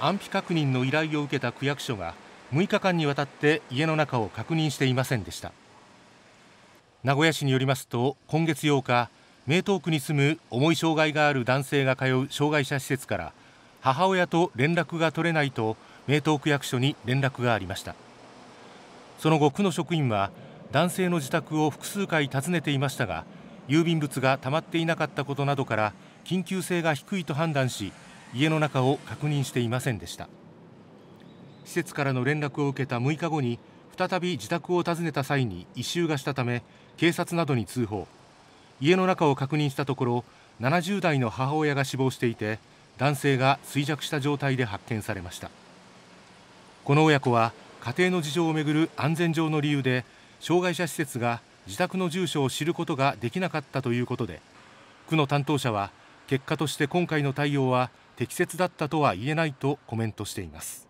安否確認の依頼を受けた区役所が6日間にわたって家の中を確認していませんでした名古屋市によりますと今月8日名東区に住む重い障害がある男性が通う障害者施設から母親と連絡が取れないと名東区役所に連絡がありましたその後区の職員は男性の自宅を複数回訪ねていましたが郵便物が溜まっていなかったことなどから緊急性が低いと判断し家の中を確認していませんでした施設からの連絡を受けた6日後に再び自宅を訪ねた際に異臭がしたため警察などに通報家の中を確認したところ70代の母親が死亡していて男性が衰弱した状態で発見されましたこの親子は家庭の事情をめぐる安全上の理由で障害者施設が自宅の住所を知ることができなかったということで区の担当者は結果として今回の対応は適切だったとは言えないとコメントしています